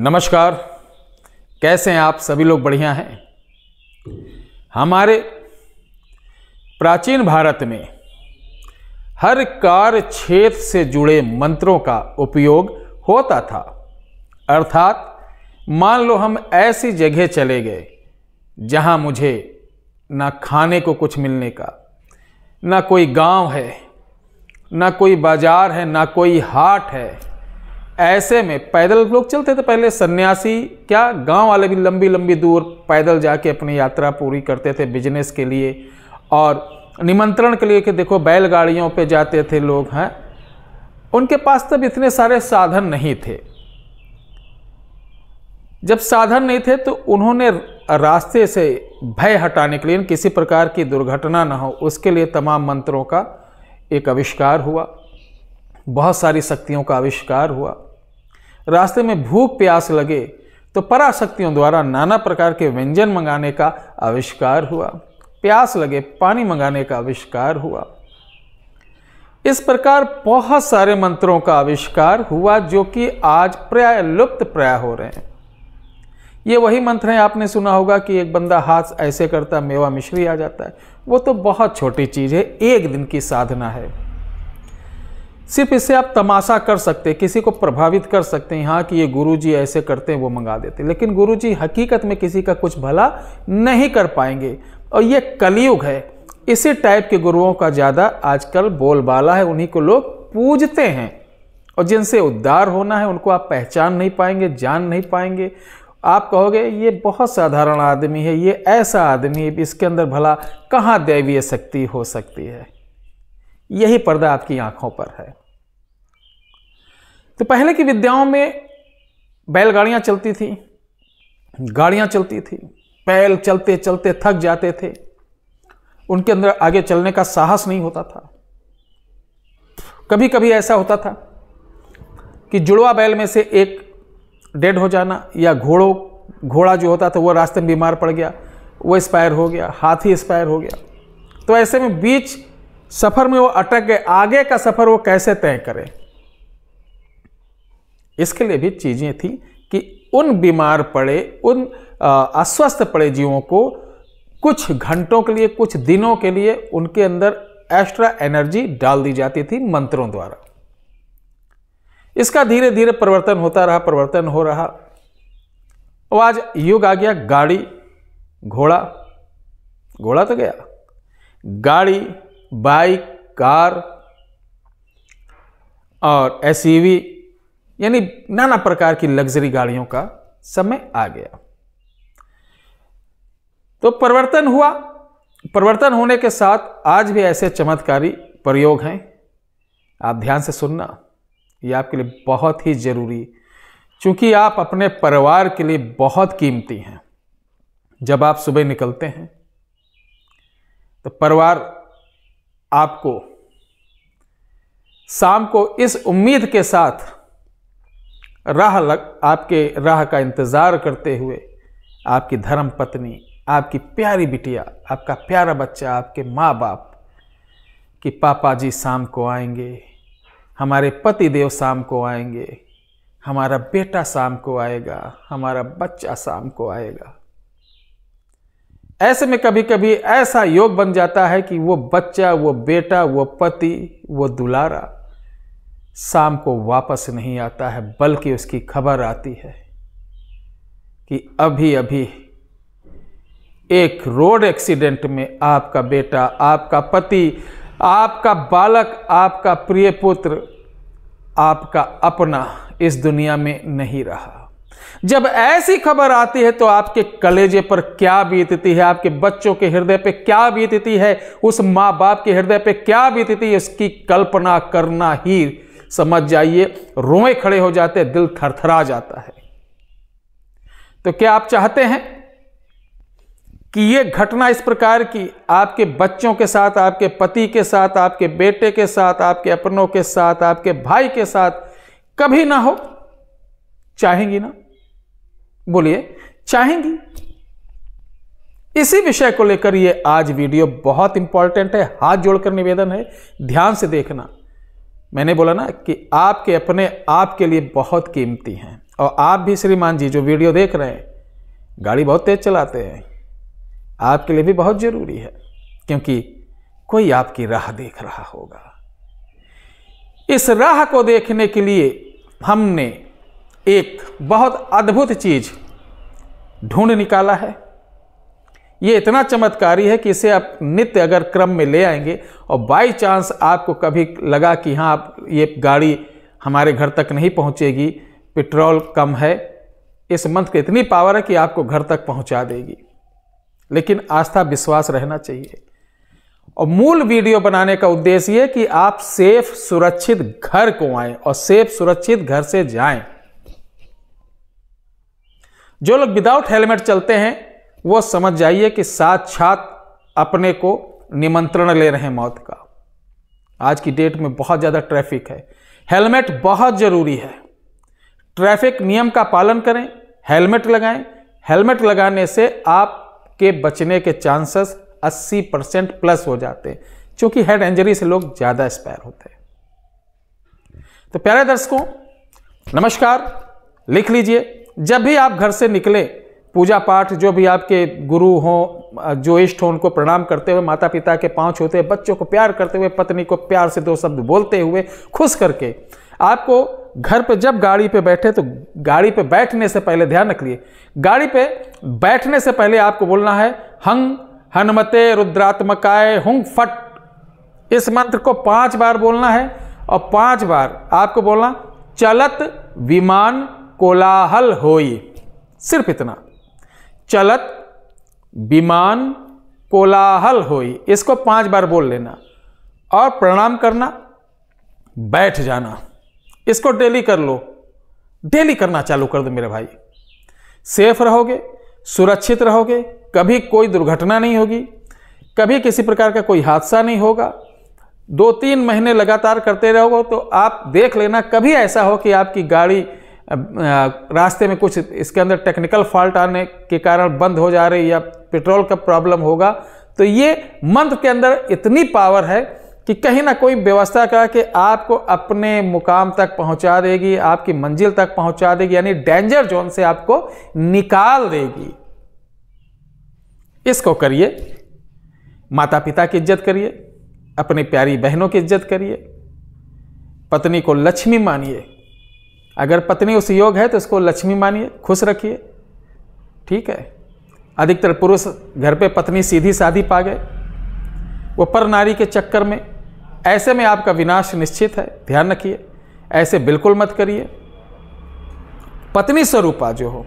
नमस्कार कैसे हैं आप सभी लोग बढ़िया हैं हमारे प्राचीन भारत में हर कार्य क्षेत्र से जुड़े मंत्रों का उपयोग होता था अर्थात मान लो हम ऐसी जगह चले गए जहां मुझे ना खाने को कुछ मिलने का ना कोई गांव है ना कोई बाजार है ना कोई हाट है ऐसे में पैदल लोग चलते थे पहले सन्यासी क्या गांव वाले भी लंबी लंबी दूर पैदल जाके अपनी यात्रा पूरी करते थे बिजनेस के लिए और निमंत्रण के लिए कि देखो बैलगाड़ियों पे जाते थे लोग हैं उनके पास तब इतने सारे साधन नहीं थे जब साधन नहीं थे तो उन्होंने रास्ते से भय हटाने के लिए किसी प्रकार की दुर्घटना ना हो उसके लिए तमाम मंत्रों का एक आविष्कार हुआ बहुत सारी शक्तियों का आविष्कार हुआ रास्ते में भूख प्यास लगे तो पराशक्तियों द्वारा नाना प्रकार के व्यंजन मंगाने का आविष्कार हुआ प्यास लगे पानी मंगाने का आविष्कार हुआ इस प्रकार बहुत सारे मंत्रों का आविष्कार हुआ जो कि आज प्राय लुप्त प्राय हो रहे हैं ये वही मंत्र हैं आपने सुना होगा कि एक बंदा हाथ ऐसे करता मेवा मिश्री आ जाता है वो तो बहुत छोटी चीज़ है एक दिन की साधना है सिर्फ इससे आप तमाशा कर सकते किसी को प्रभावित कर सकते हैं हाँ कि ये गुरुजी ऐसे करते हैं वो मंगा देते लेकिन गुरुजी हकीकत में किसी का कुछ भला नहीं कर पाएंगे और ये कलयुग है इसी टाइप के गुरुओं का ज़्यादा आजकल बोलबाला है उन्हीं को लोग पूजते हैं और जिनसे उद्धार होना है उनको आप पहचान नहीं पाएंगे जान नहीं पाएंगे आप कहोगे ये बहुत साधारण आदमी है ये ऐसा आदमी है इसके अंदर भला कहाँ दैवीय शक्ति हो सकती है यही पर्दा आपकी आंखों पर है तो पहले की विद्याओं में बैलगाड़ियाँ चलती थी गाड़ियाँ चलती थी पैल चलते चलते थक जाते थे उनके अंदर आगे चलने का साहस नहीं होता था कभी कभी ऐसा होता था कि जुड़वा बैल में से एक डेड हो जाना या घोड़ों घोड़ा जो होता था वो रास्ते में बीमार पड़ गया वो एक्सपायर हो गया हाथी एक्सपायर हो गया तो ऐसे में बीच सफ़र में वो अटक गए आगे का सफ़र वो कैसे तय करें इसके लिए भी चीज़ें थी कि उन बीमार पड़े उन अस्वस्थ पड़े जीवों को कुछ घंटों के लिए कुछ दिनों के लिए उनके अंदर एक्स्ट्रा एनर्जी डाल दी जाती थी मंत्रों द्वारा इसका धीरे धीरे परिवर्तन होता रहा परिवर्तन हो रहा और आज युग आ गया गाड़ी घोड़ा घोड़ा तो गया गाड़ी बाइक कार और एसयूवी यानी नाना प्रकार की लग्जरी गाड़ियों का समय आ गया तो परिवर्तन हुआ परिवर्तन होने के साथ आज भी ऐसे चमत्कारी प्रयोग हैं आप ध्यान से सुनना ये आपके लिए बहुत ही ज़रूरी क्योंकि आप अपने परिवार के लिए बहुत कीमती हैं जब आप सुबह निकलते हैं तो परिवार आपको शाम को इस उम्मीद के साथ राह लग आपके राह का इंतज़ार करते हुए आपकी धर्म पत्नी आपकी प्यारी बिटिया आपका प्यारा बच्चा आपके माँ बाप कि पापा जी शाम को आएंगे हमारे पति देव शाम को आएंगे हमारा बेटा शाम को आएगा हमारा बच्चा शाम को आएगा ऐसे में कभी कभी ऐसा योग बन जाता है कि वो बच्चा वो बेटा वो पति वो दुलारा शाम को वापस नहीं आता है बल्कि उसकी खबर आती है कि अभी अभी एक रोड एक्सीडेंट में आपका बेटा आपका पति आपका बालक आपका प्रिय पुत्र आपका अपना इस दुनिया में नहीं रहा जब ऐसी खबर आती है तो आपके कलेजे पर क्या बीतती है आपके बच्चों के हृदय पे क्या बीतती है उस माँ बाप के हृदय पे क्या बीतती है उसकी कल्पना करना ही समझ जाइए रोए खड़े हो जाते दिल थरथरा जाता है तो क्या आप चाहते हैं कि यह घटना इस प्रकार की आपके बच्चों के साथ आपके पति के साथ आपके बेटे के साथ आपके अपनों के साथ आपके भाई के साथ कभी ना हो चाहेंगी ना बोलिए चाहेंगी इसी विषय को लेकर यह आज वीडियो बहुत इंपॉर्टेंट है हाथ जोड़कर निवेदन है ध्यान से देखना मैंने बोला ना कि आपके अपने आप के लिए बहुत कीमती हैं और आप भी श्रीमान जी जो वीडियो देख रहे हैं गाड़ी बहुत तेज़ चलाते हैं आपके लिए भी बहुत ज़रूरी है क्योंकि कोई आपकी राह देख रहा होगा इस राह को देखने के लिए हमने एक बहुत अद्भुत चीज़ ढूंढ निकाला है ये इतना चमत्कारी है कि इसे आप नित्य अगर क्रम में ले आएंगे और बाई चांस आपको कभी लगा कि हाँ आप ये गाड़ी हमारे घर तक नहीं पहुँचेगी पेट्रोल कम है इस मंत्र की इतनी पावर है कि आपको घर तक पहुँचा देगी लेकिन आस्था विश्वास रहना चाहिए और मूल वीडियो बनाने का उद्देश्य ये कि आप सेफ सुरक्षित घर को आए और सेफ सुरक्षित घर से जाएं। जो लोग विदाउट हेलमेट चलते हैं वो समझ जाइए कि छात अपने को निमंत्रण ले रहे हैं मौत का आज की डेट में बहुत ज़्यादा ट्रैफिक है हेलमेट बहुत ज़रूरी है ट्रैफिक नियम का पालन करें हेलमेट लगाएं हेलमेट लगाने से आपके बचने के चांसेस 80 परसेंट प्लस हो जाते हैं क्योंकि हेड इंजरी से लोग ज़्यादा एक्सपायर होते हैं तो प्यारे दर्शकों नमस्कार लिख लीजिए जब भी आप घर से निकलें पूजा पाठ जो भी आपके गुरु हों जो इष्ट हों उनको प्रणाम करते हुए माता पिता के पाँच छूते हुए बच्चों को प्यार करते हुए पत्नी को प्यार से दो शब्द बोलते हुए खुश करके आपको घर पे जब गाड़ी पे बैठे तो गाड़ी पे बैठने से पहले ध्यान रख लिए गाड़ी पे बैठने से पहले आपको बोलना है हंग हनुमते रुद्रात्मकाय हुंग फट इस मंत्र को पांच बार बोलना है और पांच बार आपको बोलना चलत विमान कोलाहल होई सिर्फ इतना चलत विमान कोलाहल होई इसको पांच बार बोल लेना और प्रणाम करना बैठ जाना इसको डेली कर लो डेली करना चालू कर दो मेरे भाई सेफ रहोगे सुरक्षित रहोगे कभी कोई दुर्घटना नहीं होगी कभी किसी प्रकार का कोई हादसा नहीं होगा दो तीन महीने लगातार करते रहोगे तो आप देख लेना कभी ऐसा हो कि आपकी गाड़ी रास्ते में कुछ इसके अंदर टेक्निकल फॉल्ट आने के कारण बंद हो जा रही या पेट्रोल का प्रॉब्लम होगा तो ये मंत्र के अंदर इतनी पावर है कि कहीं ना कोई व्यवस्था करा के आपको अपने मुकाम तक पहुंचा देगी आपकी मंजिल तक पहुंचा देगी यानी डेंजर जोन से आपको निकाल देगी इसको करिए माता पिता की इज्जत करिए अपनी प्यारी बहनों की इज्जत करिए पत्नी को लक्ष्मी मानिए अगर पत्नी उस योग है तो इसको लक्ष्मी मानिए खुश रखिए ठीक है अधिकतर पुरुष घर पे पत्नी सीधी साधी पा गए वो पर नारी के चक्कर में ऐसे में आपका विनाश निश्चित है ध्यान रखिए ऐसे बिल्कुल मत करिए पत्नी स्वरूपा जो हो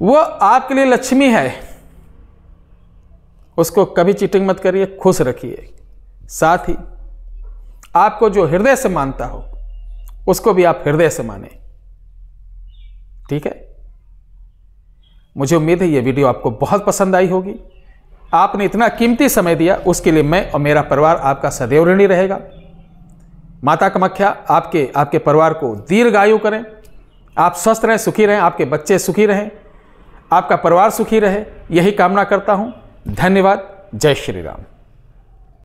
वो आपके लिए लक्ष्मी है उसको कभी चीटिंग मत करिए खुश रखिए साथ ही आपको जो हृदय से मानता हो उसको भी आप हृदय से माने ठीक है मुझे उम्मीद है ये वीडियो आपको बहुत पसंद आई होगी आपने इतना कीमती समय दिया उसके लिए मैं और मेरा परिवार आपका सदैव ऋणी रहेगा माता कमख्या आपके आपके परिवार को दीर्घायु करें आप स्वस्थ रहें सुखी रहें आपके बच्चे सुखी रहें आपका परिवार सुखी रहे यही कामना करता हूँ धन्यवाद जय श्री राम